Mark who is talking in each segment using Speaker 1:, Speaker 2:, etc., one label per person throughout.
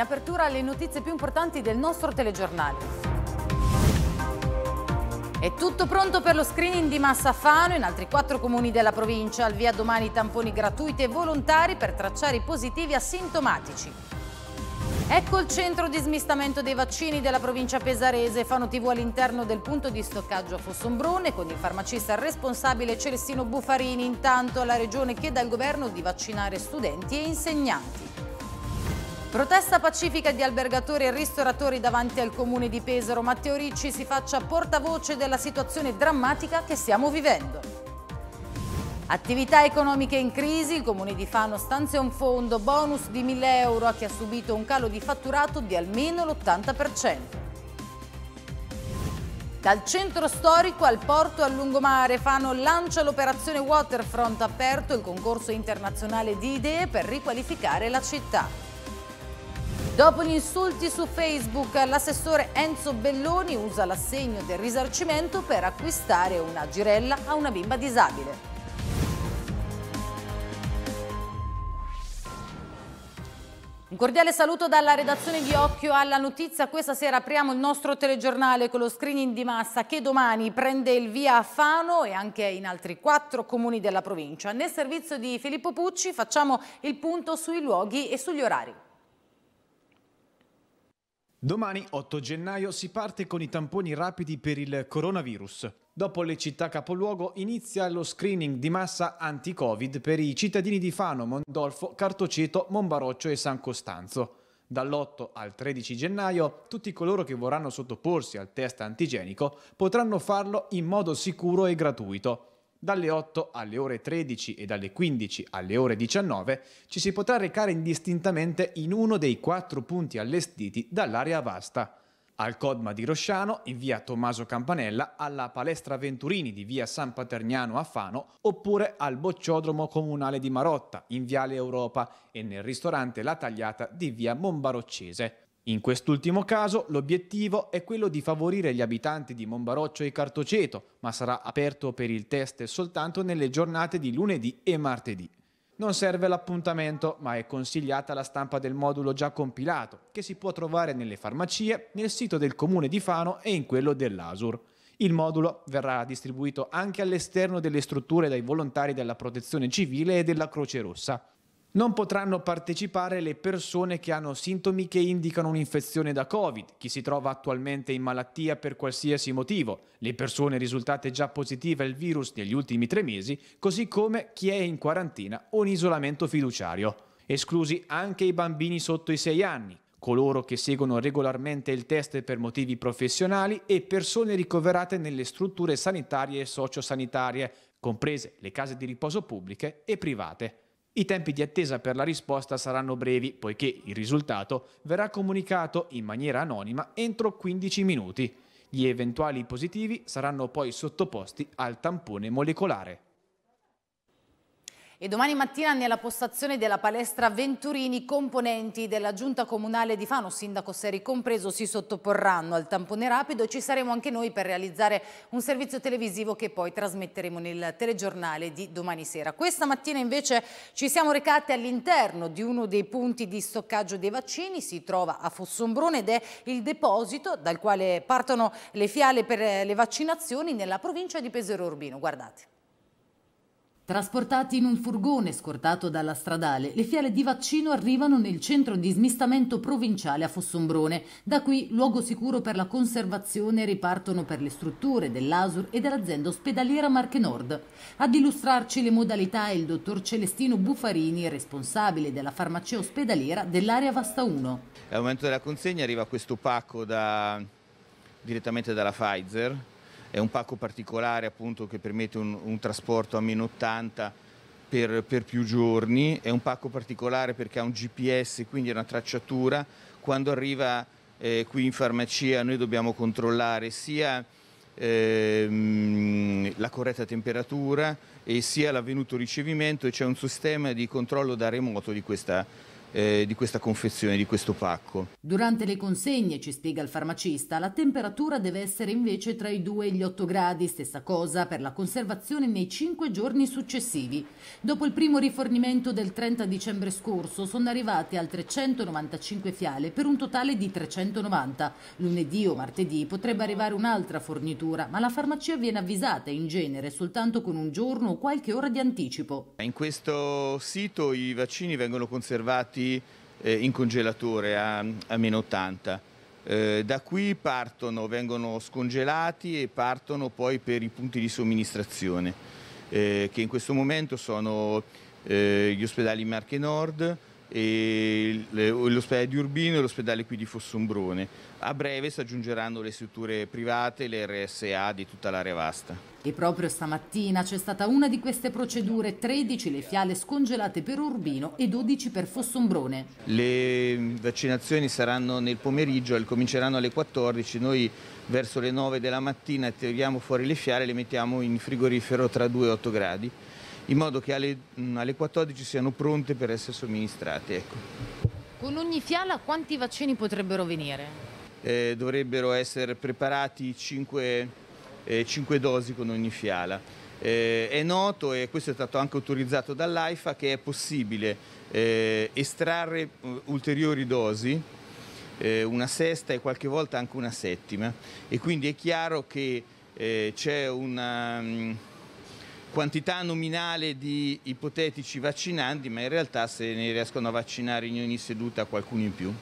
Speaker 1: In apertura alle notizie più importanti del nostro telegiornale. È tutto pronto per lo screening di Massafano in altri quattro comuni della provincia. Al via domani tamponi gratuiti e volontari per tracciare i positivi asintomatici. Ecco il centro di smistamento dei vaccini della provincia pesarese. Fano TV all'interno del punto di stoccaggio a Fossombrone con il farmacista responsabile Celestino Bufarini. Intanto la regione chiede al governo di vaccinare studenti e insegnanti. Protesta pacifica di albergatori e ristoratori davanti al comune di Pesaro. Matteo Ricci si faccia portavoce della situazione drammatica che stiamo vivendo. Attività economiche in crisi, il comune di Fano stanzia un fondo bonus di 1000 euro a chi ha subito un calo di fatturato di almeno l'80%. Dal centro storico al porto a lungomare, Fano lancia l'operazione Waterfront aperto, il concorso internazionale di idee per riqualificare la città. Dopo gli insulti su Facebook, l'assessore Enzo Belloni usa l'assegno del risarcimento per acquistare una girella a una bimba disabile. Un cordiale saluto dalla redazione di Occhio alla Notizia. Questa sera apriamo il nostro telegiornale con lo screening di massa che domani prende il via a Fano e anche in altri quattro comuni della provincia. Nel servizio di Filippo Pucci facciamo il punto sui luoghi e sugli orari.
Speaker 2: Domani 8 gennaio si parte con i tamponi rapidi per il coronavirus. Dopo le città capoluogo inizia lo screening di massa anti-Covid per i cittadini di Fano, Mondolfo, Cartoceto, Monbaroccio e San Costanzo. Dall'8 al 13 gennaio tutti coloro che vorranno sottoporsi al test antigenico potranno farlo in modo sicuro e gratuito. Dalle 8 alle ore 13 e dalle 15 alle ore 19 ci si potrà recare indistintamente in uno dei quattro punti allestiti dall'area vasta. Al Codma di Rosciano, in via Tommaso Campanella, alla Palestra Venturini di via San Paterniano a Fano, oppure al Bocciodromo Comunale di Marotta, in viale Europa, e nel ristorante La Tagliata di via Monbaroccese. In quest'ultimo caso l'obiettivo è quello di favorire gli abitanti di Monbaroccio e Cartoceto, ma sarà aperto per il test soltanto nelle giornate di lunedì e martedì. Non serve l'appuntamento, ma è consigliata la stampa del modulo già compilato, che si può trovare nelle farmacie, nel sito del comune di Fano e in quello dell'Asur. Il modulo verrà distribuito anche all'esterno delle strutture dai volontari della Protezione Civile e della Croce Rossa. Non potranno partecipare le persone che hanno sintomi che indicano un'infezione da Covid, chi si trova attualmente in malattia per qualsiasi motivo, le persone risultate già positive al virus negli ultimi tre mesi, così come chi è in quarantina o in isolamento fiduciario. Esclusi anche i bambini sotto i 6 anni, coloro che seguono regolarmente il test per motivi professionali e persone ricoverate nelle strutture sanitarie e sociosanitarie, comprese le case di riposo pubbliche e private. I tempi di attesa per la risposta saranno brevi, poiché il risultato verrà comunicato in maniera anonima entro 15 minuti. Gli eventuali positivi saranno poi sottoposti al tampone molecolare.
Speaker 1: E domani mattina nella postazione della palestra Venturini componenti della giunta comunale di Fano, sindaco Seri compreso, si sottoporranno al tampone rapido ci saremo anche noi per realizzare un servizio televisivo che poi trasmetteremo nel telegiornale di domani sera. Questa mattina invece ci siamo recati all'interno di uno dei punti di stoccaggio dei vaccini, si trova a Fossombrone ed è il deposito dal quale partono le fiale per le vaccinazioni nella provincia di Pesero Urbino. Guardate. Trasportati in un furgone scortato dalla stradale, le fiale di vaccino arrivano nel centro di smistamento provinciale a Fossombrone. Da qui, luogo sicuro per la conservazione, ripartono per le strutture dell'ASUR e dell'azienda ospedaliera Marche Nord. Ad illustrarci le modalità è il dottor Celestino Bufarini, responsabile della farmacia ospedaliera dell'area Vasta 1.
Speaker 3: Al momento della consegna arriva questo pacco da... direttamente dalla Pfizer è un pacco particolare appunto, che permette un, un, trasporto a meno 80 per, per, più giorni, è un pacco particolare perché ha un GPS, quindi è una tracciatura, quando arriva eh, qui in farmacia noi dobbiamo controllare sia ehm, la corretta temperatura e sia l'avvenuto ricevimento e c'è un sistema di controllo da remoto di questa eh, di questa confezione, di questo pacco.
Speaker 1: Durante le consegne, ci spiega il farmacista, la temperatura deve essere invece tra i 2 e gli 8 gradi, stessa cosa per la conservazione nei 5 giorni successivi. Dopo il primo rifornimento del 30 dicembre scorso sono arrivati altre 195 fiale per un totale di 390. Lunedì o martedì potrebbe arrivare un'altra fornitura, ma la farmacia viene avvisata in genere soltanto con un giorno o qualche ora di anticipo.
Speaker 3: In questo sito i vaccini vengono conservati prodotti eh, in congelatore a, a meno 80. Eh, da qui partono, vengono scongelati e partono poi per i punti di somministrazione, eh, che in questo momento sono eh, gli ospedali Marche Nord, l'ospedale di Urbino e l'ospedale qui di Fossombrone. A breve si aggiungeranno le strutture private le RSA di tutta l'area vasta. E
Speaker 1: proprio stamattina c'è stata una di queste procedure, 13 le fiale scongelate per Urbino e 12 per Fossombrone.
Speaker 3: Le vaccinazioni saranno nel pomeriggio, cominceranno alle 14, noi verso le 9 della mattina tiriamo fuori le fiale e le mettiamo in frigorifero tra 2 e 8 gradi in modo che alle, mm, alle 14 siano pronte per essere somministrate. Ecco.
Speaker 1: Con ogni fiala quanti vaccini potrebbero venire?
Speaker 3: Eh, dovrebbero essere preparati 5, eh, 5 dosi con ogni fiala. Eh, è noto, e questo è stato anche autorizzato dall'AIFA, che è possibile eh, estrarre eh, ulteriori dosi, eh, una sesta e qualche volta anche una settima, e quindi è chiaro che c'è una... Mh, mm, quantità nominale di ipotetici vaccinanti, ma in realtà se ne riescono a vaccinare in ogni seduta qualcuno in più.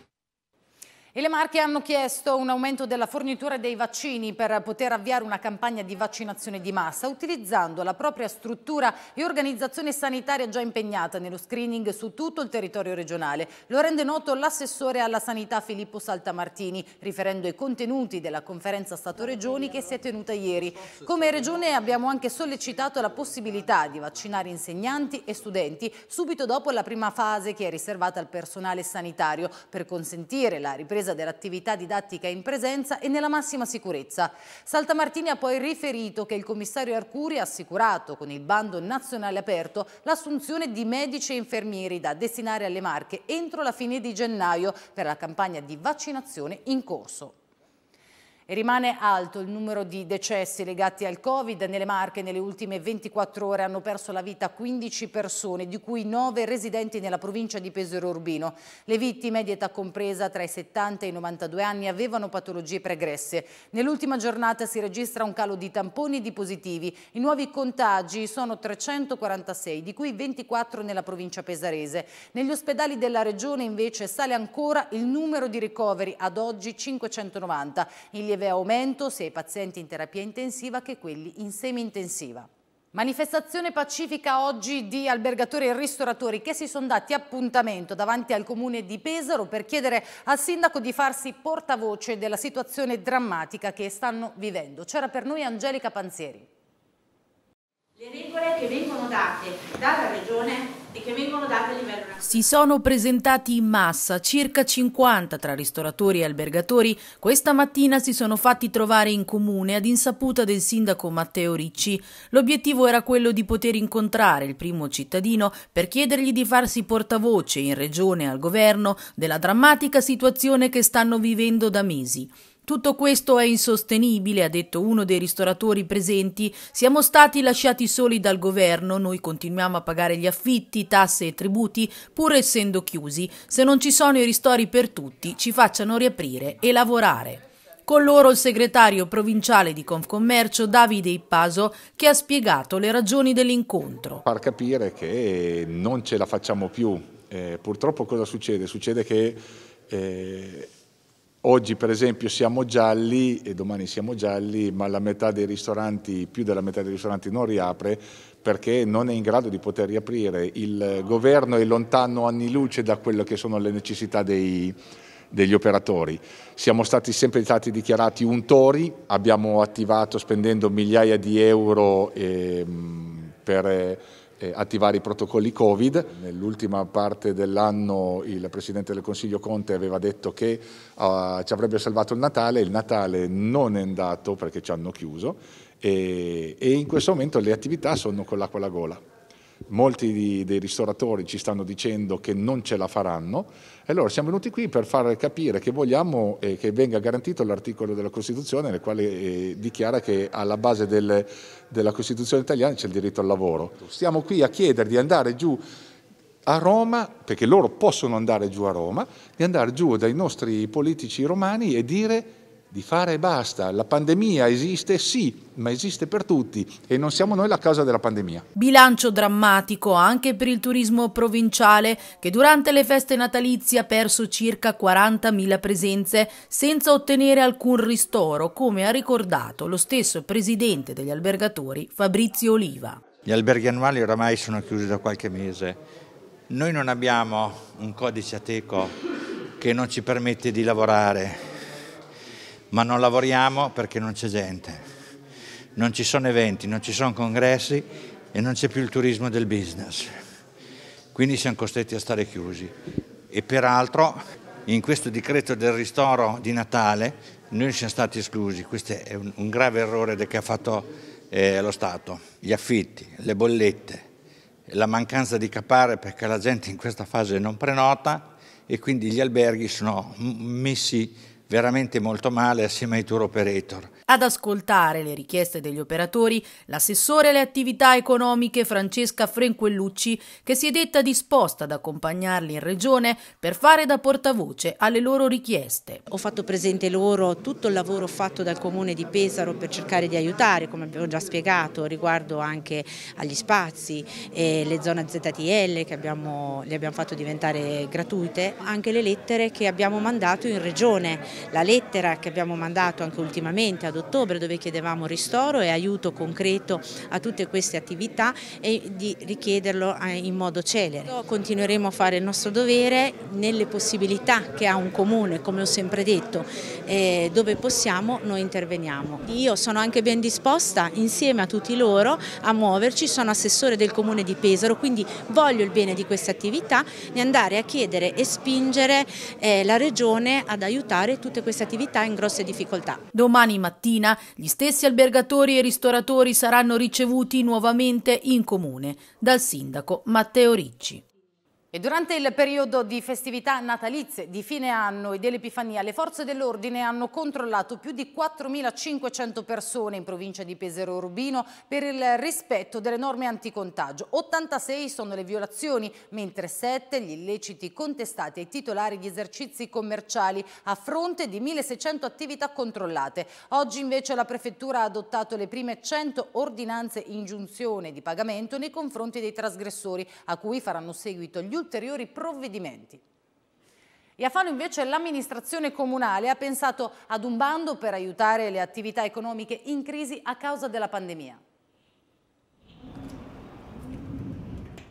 Speaker 1: E le Marche hanno chiesto un aumento della fornitura dei vaccini per poter avviare una campagna di vaccinazione di massa, utilizzando la propria struttura e organizzazione sanitaria già impegnata nello screening su tutto il territorio regionale. Lo rende noto l'assessore alla sanità Filippo Saltamartini, riferendo ai contenuti della conferenza Stato-Regioni che si è tenuta ieri. Come Regione abbiamo anche sollecitato la possibilità di vaccinare insegnanti e studenti subito dopo la prima fase che è riservata al personale sanitario per consentire la ripresa ripresa dell'attività didattica in presenza e nella massima sicurezza. Saltamartini ha poi riferito che il commissario Arcuri ha assicurato con il bando nazionale aperto l'assunzione di medici e infermieri da destinare alle Marche entro la fine di gennaio per la campagna di vaccinazione in corso rimane alto il numero di decessi legati al Covid. Nelle Marche nelle ultime 24 ore hanno perso la vita 15 persone, di cui 9 residenti nella provincia di Pesero Urbino. Le vittime, di età compresa tra i 70 e i 92 anni, avevano patologie pregresse. Nell'ultima giornata si registra un calo di tamponi e di positivi. I nuovi contagi sono 346, di cui 24 nella provincia pesarese. Negli ospedali della regione invece sale ancora il numero di ricoveri, ad oggi 590. In lieve aumento sia i pazienti in terapia intensiva che quelli in semi-intensiva. Manifestazione pacifica oggi di albergatori e ristoratori che si sono dati appuntamento davanti al comune di Pesaro per chiedere al sindaco di farsi portavoce della situazione drammatica che stanno vivendo. C'era per noi Angelica Panzieri.
Speaker 4: Le regole che vengono date dalla Regione e che vengono date a livello
Speaker 5: nazionale. Si sono presentati in massa circa 50 tra ristoratori e albergatori. Questa mattina si sono fatti trovare in comune ad insaputa del sindaco Matteo Ricci. L'obiettivo era quello di poter incontrare il primo cittadino per chiedergli di farsi portavoce in regione al governo della drammatica situazione che stanno vivendo da mesi. Tutto questo è insostenibile, ha detto uno dei ristoratori presenti. Siamo stati lasciati soli dal governo, noi continuiamo a pagare gli affitti, tasse e tributi, pur essendo chiusi. Se non ci sono i ristori per tutti, ci facciano riaprire e lavorare. Con loro il segretario provinciale di Confcommercio Davide Ippaso che ha spiegato le ragioni dell'incontro.
Speaker 6: Far capire che non ce la facciamo più. Eh, purtroppo cosa succede? Succede che eh, Oggi per esempio siamo gialli e domani siamo gialli, ma la metà dei ristoranti, più della metà dei ristoranti non riapre perché non è in grado di poter riaprire. Il governo è lontano anni luce da quelle che sono le necessità dei, degli operatori. Siamo stati sempre stati dichiarati un tori, abbiamo attivato spendendo migliaia di euro eh, per eh, attivare i protocolli Covid. Nell'ultima parte dell'anno il Presidente del Consiglio Conte aveva detto che eh, ci avrebbe salvato il Natale, il Natale non è andato perché ci hanno chiuso e, e in questo momento le attività sono con l'acqua alla gola molti di, dei ristoratori ci stanno dicendo che non ce la faranno e allora siamo venuti qui per far capire che vogliamo eh, che venga garantito l'articolo della Costituzione nel quale eh, dichiara che alla base del, della Costituzione italiana c'è il diritto al lavoro. Stiamo qui a chiedere di andare giù a Roma, perché loro possono andare giù a Roma, di andare giù dai nostri politici romani e dire di fare e basta. La pandemia esiste sì, ma esiste per tutti e non siamo noi la causa della pandemia.
Speaker 5: Bilancio drammatico anche per il turismo provinciale che durante le feste natalizie ha perso circa 40.000 presenze senza ottenere alcun ristoro, come ha ricordato lo stesso presidente degli albergatori Fabrizio Oliva.
Speaker 6: Gli alberghi annuali oramai sono chiusi da qualche mese. Noi non abbiamo un codice ateco che non ci permette di lavorare ma non lavoriamo perché non c'è gente. Non ci sono eventi, non ci sono congressi e non c'è più il turismo del business. Quindi siamo costretti a stare chiusi. E peraltro in questo decreto del ristoro di Natale noi siamo stati esclusi. Questo è un, grave errore che ha fatto eh, lo Stato. Gli affitti, le bollette, la mancanza di capare perché la gente in questa fase non prenota e quindi gli alberghi sono messi veramente molto male assieme ai tour operator.
Speaker 5: Ad ascoltare le richieste degli operatori, l'assessore alle attività economiche Francesca Frenquellucci, che si è detta disposta ad
Speaker 4: accompagnarli in regione per fare da portavoce alle loro richieste. Ho fatto presente loro tutto il lavoro fatto dal comune di Pesaro per cercare di aiutare, come abbiamo già spiegato, riguardo anche agli spazi e le zone ZTL che abbiamo, le abbiamo fatto diventare gratuite, anche le lettere che abbiamo mandato in regione la lettera che abbiamo mandato anche ultimamente ad ottobre dove chiedevamo ristoro e aiuto concreto a tutte queste attività e di richiederlo eh, in modo celere. Continueremo a fare il nostro dovere nelle possibilità che ha un comune, come ho sempre detto, dove possiamo noi interveniamo. Io sono anche ben disposta insieme a tutti loro a muoverci, sono assessore del comune di Pesaro, quindi voglio il bene di queste attività, e andare a chiedere e spingere eh, la regione ad aiutare tutti tutte queste attività in grosse difficoltà. Domani mattina gli stessi albergatori e ristoratori saranno
Speaker 5: ricevuti nuovamente in comune dal sindaco Matteo Ricci. E
Speaker 1: durante il periodo di festività natalizie di fine anno e dell'Epifania, le forze dell'ordine hanno controllato più di 4.500 persone in provincia di Pesero Urbino per il rispetto delle norme anticontagio. 86 sono le violazioni, mentre 7 gli illeciti contestati ai titolari di esercizi commerciali a fronte di 1.600 attività controllate. Oggi invece la Prefettura ha adottato le prime 100 ordinanze in giunzione di pagamento nei confronti dei trasgressori, a cui faranno seguito gli ulteriori provvedimenti. E a Fano invece l'amministrazione comunale ha pensato ad un bando per aiutare le attività economiche in crisi a causa della pandemia.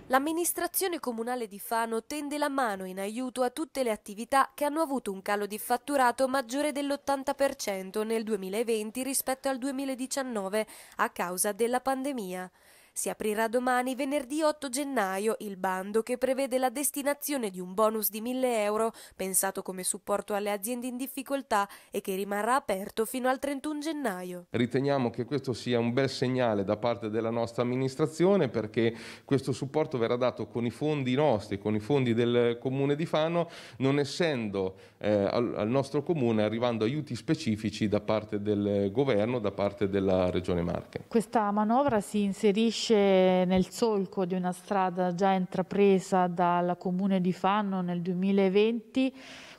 Speaker 7: L'amministrazione comunale di Fano tende la mano in aiuto a tutte le attività che hanno avuto un calo di fatturato maggiore dell'80% nel 2020 rispetto al 2019 a causa della pandemia. Si aprirà domani, venerdì 8 gennaio, il bando che prevede la destinazione di un bonus di 1000 euro pensato come supporto alle aziende in difficoltà e che rimarrà aperto fino al 31 gennaio.
Speaker 8: Riteniamo che questo sia un bel segnale da parte della nostra amministrazione perché questo supporto verrà dato con i fondi nostri, con i fondi del comune di Fano, non essendo eh, al, al nostro comune arrivando aiuti specifici da parte del governo, da parte della regione Marche.
Speaker 9: Questa manovra si inserisce nasce nel solco di una strada già intrapresa dalla Comune di Fanno nel 2020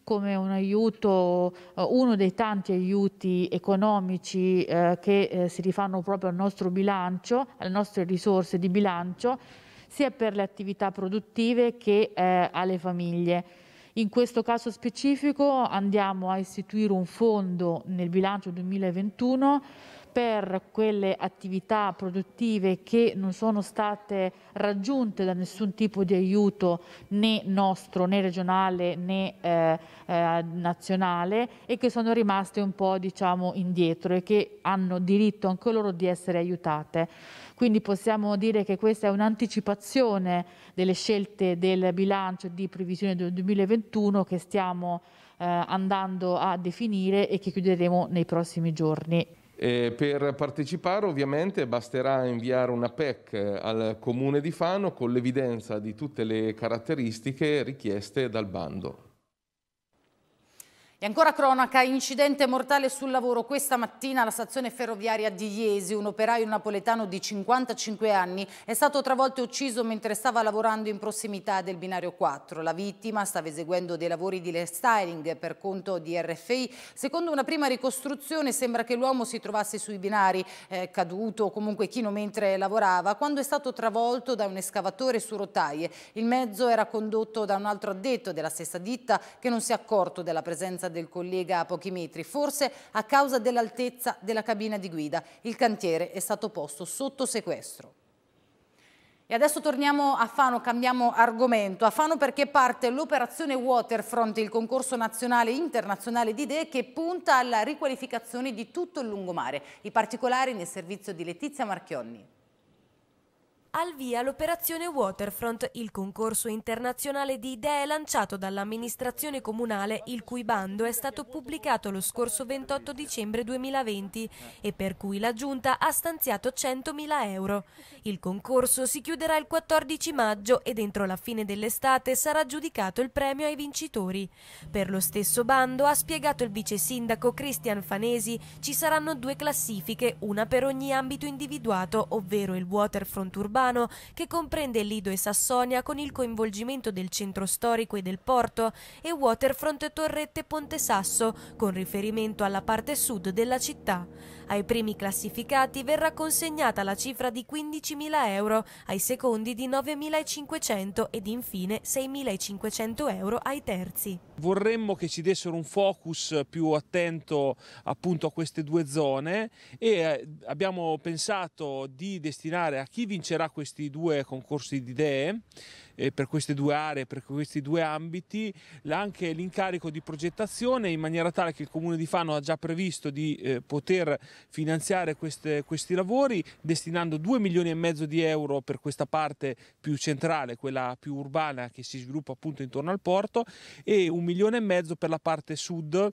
Speaker 9: come un aiuto, eh, uno dei tanti aiuti economici eh, che eh, si rifanno proprio al nostro bilancio, alle nostre risorse di bilancio, sia per le attività produttive che eh, alle famiglie. In questo caso specifico andiamo a istituire un fondo nel bilancio 2021 per quelle attività produttive che non sono state raggiunte da nessun tipo di aiuto né nostro né regionale né eh, eh, nazionale e che sono rimaste un po' diciamo indietro e che hanno diritto anche loro di essere aiutate. Quindi possiamo dire che questa è un'anticipazione delle scelte del bilancio di previsione del 2021 che stiamo eh, andando a definire e che chiuderemo nei prossimi giorni.
Speaker 8: E per partecipare ovviamente basterà inviare una PEC al comune di Fano con l'evidenza di tutte le caratteristiche richieste dal bando.
Speaker 1: E ancora cronaca, incidente mortale sul lavoro questa mattina alla stazione ferroviaria di Iesi. Un operaio napoletano di 55 anni è stato travolto e ucciso mentre stava lavorando in prossimità del binario 4. La vittima stava eseguendo dei lavori di restyling per conto di RFI. Secondo una prima ricostruzione sembra che l'uomo si trovasse sui binari eh, caduto o comunque chino mentre lavorava quando è stato travolto da un escavatore su rotaie. Il mezzo era condotto da un altro addetto della stessa ditta che non si è accorto della presenza presenza del collega a pochi metri, forse a causa dell'altezza della cabina di guida. Il cantiere è stato posto sotto sequestro. E adesso torniamo a Fano, cambiamo argomento. A Fano perché parte l'operazione Waterfront, il concorso nazionale e internazionale di idee che punta alla riqualificazione di tutto il lungomare. I particolari nel servizio di Letizia Marchionni.
Speaker 7: Al via l'operazione Waterfront, il concorso internazionale di idee lanciato dall'amministrazione comunale, il cui bando è stato pubblicato lo scorso 28 dicembre 2020 e per cui la Giunta ha stanziato 100.000 euro. Il concorso si chiuderà il 14 maggio e entro la fine dell'estate sarà giudicato il premio ai vincitori. Per lo stesso bando, ha spiegato il vice sindaco Cristian Fanesi, ci saranno due classifiche, una per ogni ambito individuato, ovvero il Waterfront urbano romano che comprende Lido e Sassonia con il coinvolgimento del centro storico e del porto e Waterfront Torrette Ponte Sasso con riferimento alla parte sud della città. Ai primi classificati verrà consegnata la cifra di 15.000 euro, ai secondi di 9.500 ed infine 6.500 euro ai terzi.
Speaker 8: Vorremmo che ci dessero un focus più attento appunto a queste due zone e eh, abbiamo pensato di destinare a chi vincerà questi due concorsi di idee eh, per queste due aree, per questi due ambiti, anche l'incarico di progettazione in maniera tale che il Comune di Fano ha già previsto di eh, poter finanziare queste, questi lavori destinando 2 milioni e mezzo di euro per questa parte più centrale, quella più urbana che si sviluppa appunto intorno al porto e un milione e mezzo per la parte sud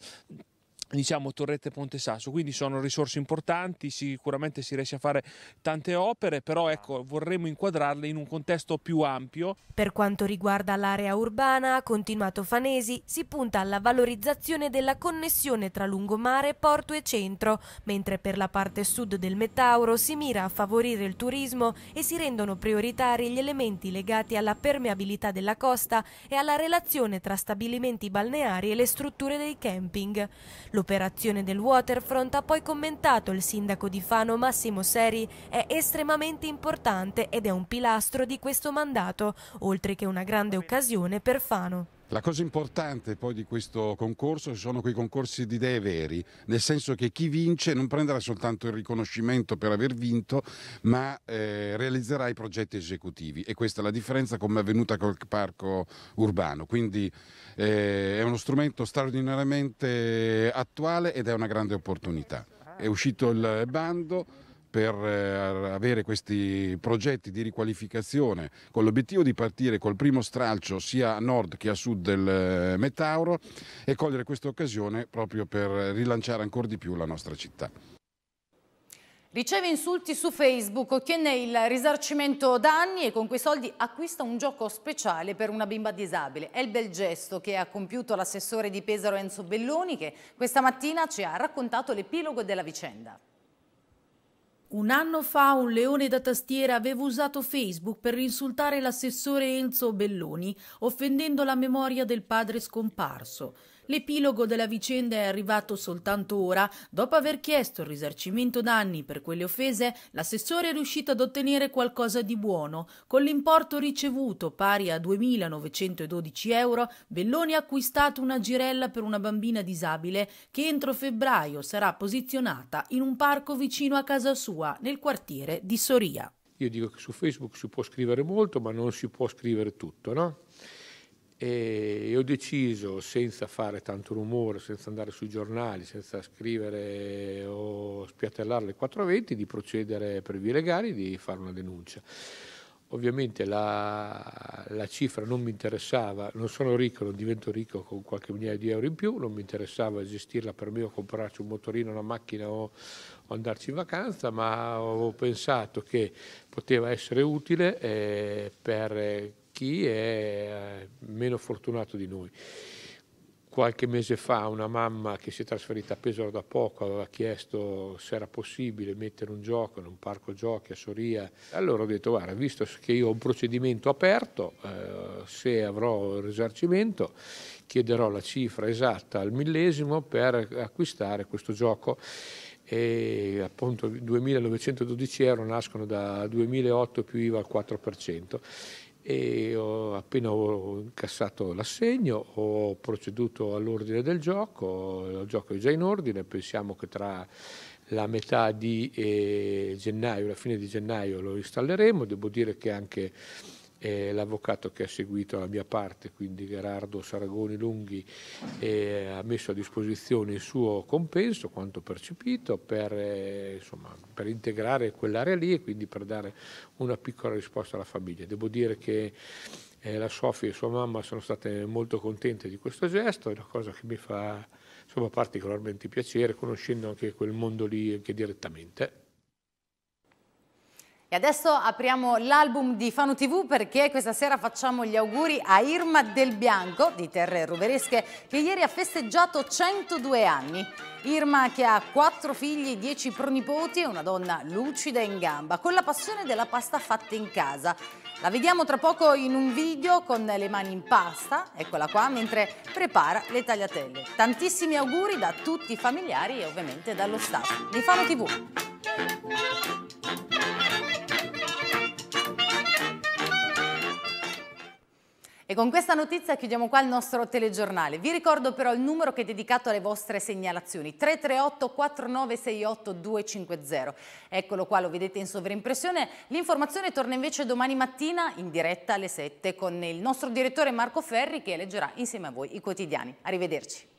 Speaker 8: diciamo Torrette Ponte Sasso, quindi sono risorse importanti, sicuramente si riesce a fare tante opere, però ecco, vorremmo inquadrarle in un contesto più ampio.
Speaker 7: Per quanto riguarda l'area urbana, ha continuato Fanesi, si punta alla valorizzazione della connessione tra lungomare, porto e centro, mentre per la parte sud del Metauro si mira a favorire il turismo e si rendono prioritari gli elementi legati alla permeabilità della costa e alla relazione tra stabilimenti balneari e le strutture dei camping. L'operazione del Waterfront ha poi commentato il sindaco di Fano Massimo Seri è estremamente importante ed è un pilastro di questo mandato, oltre che una grande occasione per Fano.
Speaker 6: La cosa importante poi di questo concorso sono quei concorsi di idee veri, nel senso che chi vince non prenderà soltanto il riconoscimento per aver vinto, ma eh, realizzerà i progetti esecutivi e questa è la differenza come è avvenuta col parco urbano. Quindi eh, è uno strumento straordinariamente attuale ed è una grande opportunità. È uscito il bando, per eh, avere questi progetti di riqualificazione con l'obiettivo di partire col primo stralcio sia a nord che a sud del eh, Metauro e cogliere questa occasione proprio per rilanciare ancora di più la nostra città.
Speaker 1: Riceve insulti su Facebook, ottiene il risarcimento danni e con quei soldi acquista un gioco speciale per una bimba disabile. È il bel gesto che ha compiuto l'assessore di Pesaro Enzo Belloni che questa mattina ci ha
Speaker 5: raccontato l'epilogo della vicenda. Un anno fa un leone da tastiera aveva usato Facebook per insultare l'assessore Enzo Belloni, offendendo la memoria del padre scomparso. L'epilogo della vicenda è arrivato soltanto ora. Dopo aver chiesto il risarcimento danni per quelle offese, l'assessore è riuscito ad ottenere qualcosa di buono. Con l'importo ricevuto, pari a 2.912 euro, Belloni ha acquistato una girella per una bambina disabile che entro febbraio sarà posizionata in un parco vicino a casa sua, nel quartiere di Soria.
Speaker 8: Io dico che su Facebook si può scrivere molto, ma non si può scrivere tutto, no? e ho deciso, senza fare tanto rumore, senza andare sui giornali, senza scrivere o spiattellare le 4.20, di procedere per vie legali e di fare una denuncia. Ovviamente la, la, cifra non mi interessava, non sono ricco, non divento ricco con qualche migliaia di euro in più, non mi interessava gestirla per me o comprarci un motorino, una macchina o, o andarci in vacanza, ma ho pensato che poteva essere utile eh, per chi è eh, meno fortunato di noi. Qualche mese fa una mamma che si è trasferita a Pesaro da poco aveva chiesto se era possibile mettere un gioco in un parco giochi a Soria. Allora ho detto guarda, visto che io ho un procedimento aperto, eh, se avrò il risarcimento chiederò la cifra esatta al millesimo per acquistare questo gioco e appunto 2.912 euro nascono da 2008 più IVA al 4% e ho, appena ho incassato l'assegno ho proceduto all'ordine del gioco, il gioco è già in ordine, pensiamo che tra la metà di eh, gennaio, la fine di gennaio lo installeremo, devo dire che anche eh, l'avvocato che ha seguito la mia parte, quindi Gerardo Saragoni Lunghi, eh, ha messo a disposizione il suo compenso, quanto percepito, per, eh, insomma, per integrare quell'area lì e quindi per dare una piccola risposta alla famiglia. Devo dire che eh, la Sofia e sua mamma sono state molto contente di questo gesto, è una cosa che mi fa insomma, particolarmente piacere, conoscendo anche quel mondo lì anche direttamente
Speaker 1: adesso apriamo l'album di Fano TV perché questa sera facciamo gli auguri a Irma Del Bianco di Terre Ruberesche che ieri ha festeggiato 102 anni. Irma che ha quattro figli dieci pronipoti e una donna lucida in gamba con la passione della pasta fatta in casa. La vediamo tra poco in un video con le mani in pasta, eccola qua, mentre prepara le tagliatelle. Tantissimi auguri da tutti i familiari e ovviamente dallo staff di Fano TV. con questa notizia chiudiamo qua il nostro telegiornale. Vi ricordo però il numero che è dedicato alle vostre segnalazioni, 338 4968 250. Eccolo qua, lo vedete in sovrimpressione. L'informazione torna invece domani mattina in diretta alle 7 con il nostro direttore Marco Ferri che leggerà insieme a voi i quotidiani. Arrivederci.